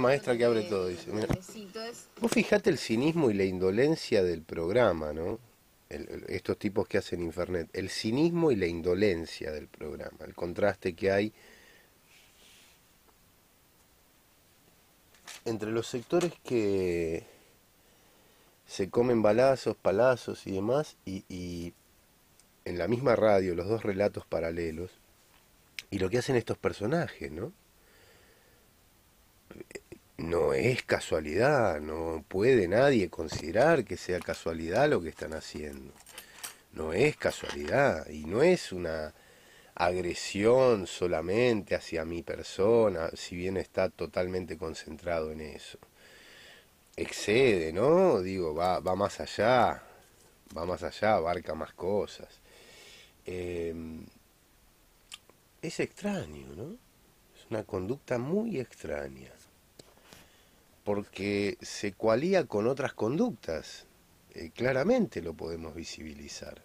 Maestra que abre eh, todo, dice. Mira. Vos fijate el cinismo y la indolencia del programa, ¿no? estos tipos que hacen internet, El cinismo y la indolencia del programa. El contraste que hay entre los sectores que se comen balazos, palazos y demás, y en la misma radio, los dos relatos paralelos, y lo que hacen estos personajes, ¿no? no es casualidad, no puede nadie considerar que sea casualidad lo que están haciendo. No es casualidad y no es una agresión solamente hacia mi persona, si bien está totalmente concentrado en eso. Excede, ¿no? Digo, va, más allá, va más allá, abarca más cosas. Em, es extraño, ¿no? Es una conducta muy extraña porque se cualía con otras conductas. Eh, claramente lo podemos visibilizar.